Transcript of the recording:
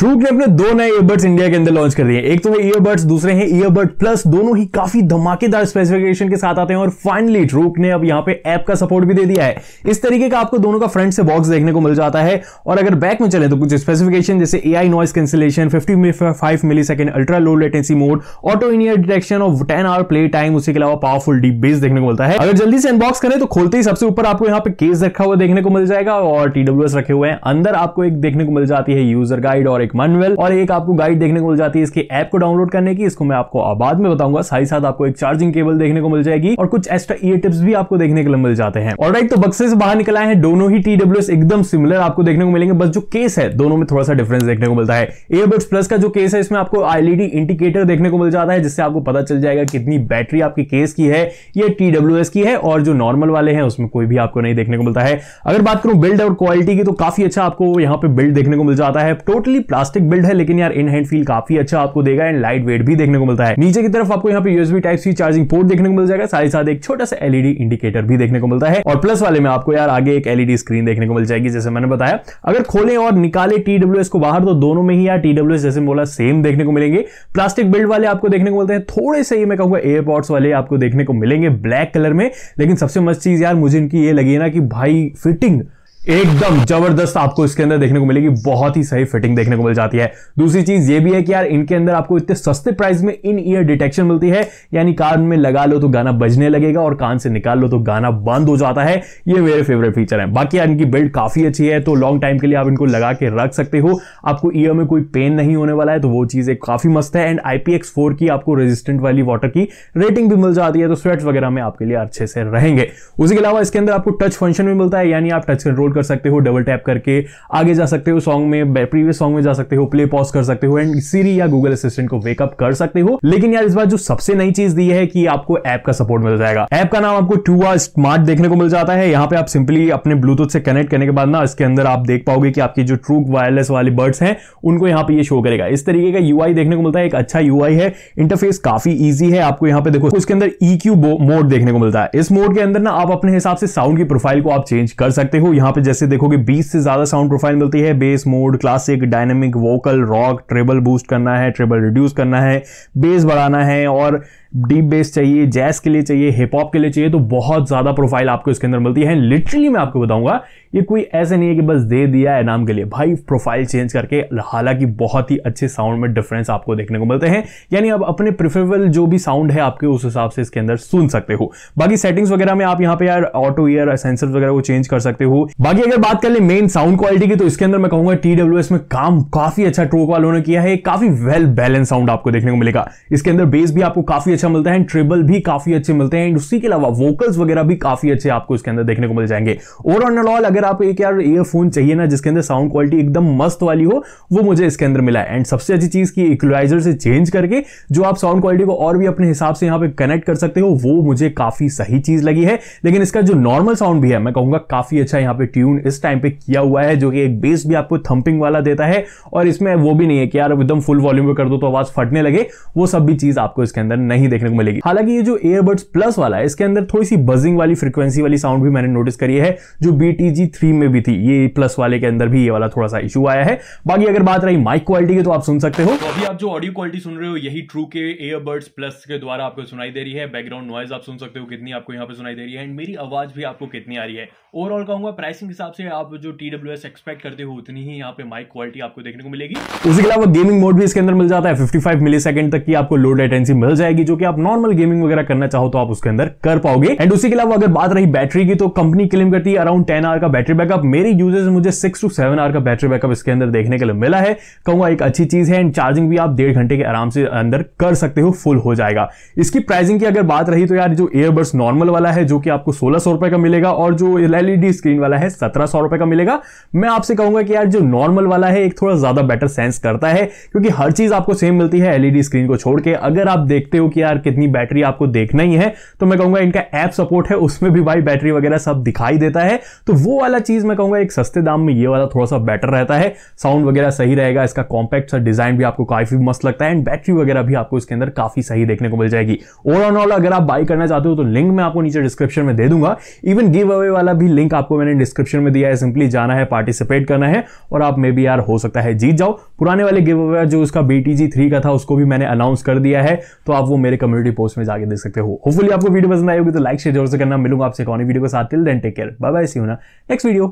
true के अपने दो नए ईयरबड्स इंडिया के अंदर लॉन्च कर दिए एक तो वो ईयरबड्स दूसरे हैं ईयरबड प्लस दोनों ही काफी धमाकेदार स्पेसिफिकेशन के साथ आते हैं और फाइनली ट्रूक ने अब यहाँ पे ऐप का सपोर्ट भी दे दिया है इस तरीके का आपको दोनों का फ्रंट से बॉक्स देखने को मिल जाता है और अगर बैक में चले तो कुछ स्पेसिफिकेशन जैसे A I noise cancellation fifty five millisecond ultra low latency mode auto in ear detection और टेन आवर प्ले टाइम उसके अलावा पावरफुल डीप बेस देखने को मिलता है अगर जल्दी से अनबॉक्स करें तो खोलते ही सबसे ऊपर आपको यहाँ पे केस रखा हुआ देखने को मिल जाएगा और टीडब्ल्यू रखे हुए हैं अंदर आपको एक देखने को मिल जाती है यूजर गाइड और एक मनवेल और एक आपको गाइड देखने को मिल जाती है इसके ऐप को डाउनलोड करने की इसको मैं आपको बाद में बताऊंगा साथ ही साथ आपको एक चार्जिंग केबल देखने को मिल जाएगी और कुछ एक्स्ट्रा ईयर टिप्स भी आपको देखने के लिए मिल जाते हैं और तो बक्से से बाहर निकला है दोनों ही टी एकदम सिमिलर आपको देखने को मिलेंगे बस जो केस है दोनों में थोड़ा सा डिफरेंस देखने को मिलता है एयरबड्स प्लस का जो केस है इसमें आपको आईलीडी इंडिकेटर e देखने को मिल जाता है जिससे आपको पता चल जाएगा कितनी बैटरी आपकी केस की है ये टी की है और जो नॉर्मल वाले हैं उसमें कोई भी आपको नहीं देखने को मिलता है अगर बात करूं बिल्ड और क्वालिटी की तो काफी अच्छा आपको यहां पे बिल्ड देखने को मिल जाता है टोटली प्लास्टिक प्लास्टिक बिल्ड है लेकिन यार इन हैंड फील काफी अच्छा आपको देगा एंड लाइट वेट भी देखने को मिलता है नीचे की तरफ आपको यहाँ पे USB type C charging port देखने को मिल जाएगा साथ ही साथ एक छोटा सा एलईडी इंडिकेटर भी देखने को मिलता है और प्लस वाले में आपको यार आगे एक एलईडी स्क्रीन देखने को मिल जाएगी जैसे मैंने बताया अगर खोले और निकाले टीडब्ल्यू को बाहर तो दोनों में ही यार टीडब्ल्यू जैसे बोला सेम देखने को मिलेंगे प्लास्टिक बिल्ड वाले आपको देखने को मिलते हैं थोड़े से ही मैं कहूंगा एयरपोर्ट्स वाले आपको देखने को मिलेंगे ब्लैक कलर में लेकिन सबसे मस्त चीज यार मुझे इनकी ये लगी ना कि भाई फिटिंग एकदम जबरदस्त आपको इसके अंदर देखने को मिलेगी बहुत ही सही फिटिंग देखने को मिल जाती है दूसरी चीज ये भी है कि यार इनके अंदर आपको इतने सस्ते प्राइस में इन ईयर डिटेक्शन मिलती है यानी कान में लगा लो तो गाना बजने लगेगा और कान से निकाल लो तो गाना बंद हो जाता है ये मेरे फेवरेट फीचर है बाकी यार इनकी बिल्ड काफी अच्छी है तो लॉन्ग टाइम के लिए आप इनको लगा के रख सकते हो आपको ईयर में कोई पेन नहीं होने वाला है तो वो चीज एक काफी मस्त है एंड आईपीएक्स फोर की आपको रेजिस्टेंट वाली वाटर की रेटिंग भी मिल जाती है तो स्वेट्स वगैरह में आपके लिए अच्छे से रहेंगे उसी के अलावा इसके अंदर आपको टच फंक्शन भी मिलता है यानी आप टच कंट्रोल डाउनलोड कर सकते हो डबल टैप करके आगे जा सकते हो सॉन्ग में प्रीवियस सॉन्ग में जा सकते हो प्ले पॉज कर सकते हो एंड सीरी या गूगल असिस्टेंट को वेकअप कर सकते हो लेकिन यार इस बार जो सबसे नई चीज दी है कि आपको ऐप का सपोर्ट मिल जाएगा ऐप का नाम आपको टूआ स्मार्ट देखने को मिल जाता है यहाँ पे आप सिंपली अपने ब्लूटूथ से कनेक्ट करने के बाद ना इसके अंदर आप देख पाओगे कि आपकी जो ट्रू वायरलेस वाले बर्ड्स हैं उनको यहाँ पे ये शो करेगा इस तरीके का यूआई देखने को मिलता है एक अच्छा यूआई है इंटरफेस काफी ईजी है आपको यहाँ पे देखो उसके अंदर ई e मोड देखने को मिलता है इस मोड के अंदर ना आप अपने हिसाब से साउंड की प्रोफाइल को आप चेंज कर सकते हो यहाँ पे पे जैसे देखोगे 20 से ज़्यादा साउंड प्रोफाइल मिलती है bass mode classic dynamic vocal rock treble boost करना है ट्रेबल रिड्यूस करना है बेस बढ़ाना है और डीप बेस चाहिए जैस के लिए चाहिए हिप हॉप के लिए चाहिए तो बहुत ज़्यादा प्रोफाइल आपको इसके अंदर मिलती है लिटरली मैं आपको बताऊंगा ये कोई ऐसे नहीं है कि बस दे दिया है नाम के लिए भाई प्रोफाइल चेंज करके हालांकि बहुत ही अच्छे साउंड में डिफरेंस आपको देखने को मिलते हैं यानी आप अपने प्रिफरेबल जो भी साउंड है आपके उस हिसाब से इसके अंदर सुन सकते हो बाकी सेटिंग्स वगैरह में आप यहाँ पे यार ऑटो ईयर सेंसर वगैरह को चेंज कर सकते हो बाकी अगर बात कर ले मेन साउंड क्वालिटी की तो इसके अंदर मैं कहूंगा टी में काम काफी अच्छा ट्रोक वालों ने किया है काफी वेल बैलेंस साउंड आपको देखने को मिलेगा इसके अंदर बेस भी आपको काफी अच्छा मिलता है ट्रिबल भी काफी अच्छे मिलते हैं एंड उसी के अलावा वोकल्स वगैरह भी काफी अच्छे आपको इसके अंदर देखने को मिल जाएंगे ओवरऑल एंड ऑल अगर आप एक यार ईयरफोन चाहिए ना जिसके अंदर साउंड क्वालिटी एकदम मस्त वाली हो वो मुझे इसके अंदर मिला एंड सबसे अच्छी चीज़ की इक्वलाइजर से चेंज करके जो आप साउंड क्वालिटी को और भी अपने हिसाब से यहाँ पे कनेक्ट कर सकते हो वो मुझे काफ़ी सही चीज़ लगी है लेकिन इसका जो नॉर्मल साउंड भी है मैं कहूंगा काफ़ी अच्छा यहाँ पे ट्यून इस टाइम पे किया हुआ है जो कि एक बेस भी आपको थंपिंग वाला देता है और इसमें वो भी नहीं है कि यार एकदम फुल वॉल्यूम पर कर दो तो आवाज़ फटने लगे वो सब भी चीज़ आपको इसके अंदर नहीं देखने को मिलेगी हालांकि ये जो एयरबड्स प्लस वाला है इसके अंदर थोड़ी सी बजिंग वाली फ्रिक्वेंसी वाली साउंड भी मैंने नोटिस करी है जो बीटीजी थ्री में भी थी ये प्लस वाले के अंदर भी ये वाला थोड़ा सा इशू आया है बाकी अगर बात रही माइक क्वालिटी की तो आप सुन सकते हो तो अभी आप जो ऑडियो क्वालिटी सुन रहे हो यही ट्रू के एयरबड्स प्लस के द्वारा आपको सुनाई दे रही है बैकग्राउंड नॉइज आप सुन सकते हो कितनी आपको यहाँ पे सुनाई दे रही है एंड मेरी आवाज भी आपको कितनी आ रही है ओवरऑल कहूंगा प्राइसिंग हिसाब से आप जो टी एक्सपेक्ट करते हो उतनी ही यहाँ पे माइक क्वालिटी आपको देखने को मिलेगी उसके अलावा गेमिंग मोड भी इसके अंदर मिल जाता है 55 फाइव मिली तक की आपको लो लेटेंसी मिल जाएगी जो कि आप नॉर्मल गेमिंग वगैरह करना चाहो तो आप उसके अंदर कर पाओगे एंड उसी के अलावा अगर बात रही बैटरी की तो कंपनी क्लेम करती है अराउंड टेन आर का बैटरी बैकअप मेरे यूजर्स मुझे सिक्स टू सेवन आर का बैटरी बैकअप इसके अंदर देखने के लिए मिला है कहूंगा एक अच्छी चीज है एंड चार्जिंग भी आप डेढ़ घंटे के आराम से अंदर कर सकते हो फुल हो जाएगा इसकी प्राइसिंग की अगर बात रही तो यार जो एयरबड्स नॉर्मल वाला है जो कि आपको सोलह सौ रुपए का मिलेगा और जो एलईडी स्क्रीन वाला है सत्रह सौ रुपए का मिलेगा मैं आपसे कहूंगा कि यार जो नॉर्मल वाला है एक थोड़ा ज्यादा बेटर सेंस करता है क्योंकि हर चीज आपको सेम मिलती है एलईडी स्क्रीन को छोड़ के अगर आप देखते हो कि यार यार कितनी बैटरी आपको देखना ही है तो मैं कहूंगा इनका ऐप सपोर्ट है उसमें भी भाई बैटरी वगैरह सब दिखाई देता है तो वो वाला चीज़ मैं कहूंगा एक सस्ते दाम में ये वाला थोड़ा सा बेटर रहता है साउंड वगैरह सही रहेगा इसका कॉम्पैक्ट सा डिज़ाइन भी आपको काफ़ी मस्त लगता है एंड बैटरी वगैरह भी आपको इसके अंदर काफ़ी सही देखने को मिल जाएगी ओवर ऑन ऑल अगर आप बाई करना चाहते हो तो लिंक मैं आपको नीचे डिस्क्रिप्शन में दे दूंगा इवन गिव अवे वाला भी लिंक आपको मैंने डिस्क्रिप्शन में दिया है सिंपली जाना है पार्टिसिपेट करना है और आप मे बी यार हो सकता है जीत जाओ पुराने वाले गिव अवे जो उसका बी टी जी थ्री का था उसको भी मैंने अनाउंस कर दिया है तो आप वो मेरे कम्युनिटी पोस्ट में जाकर देख सकते हो होपफुली आपको वीडियो पसंद आई होगी तो लाइक शेयर जरूर से करना मिलूंगा आपसे कौन वीडियो के साथ till then take care bye bye see होना नेक्स्ट वीडियो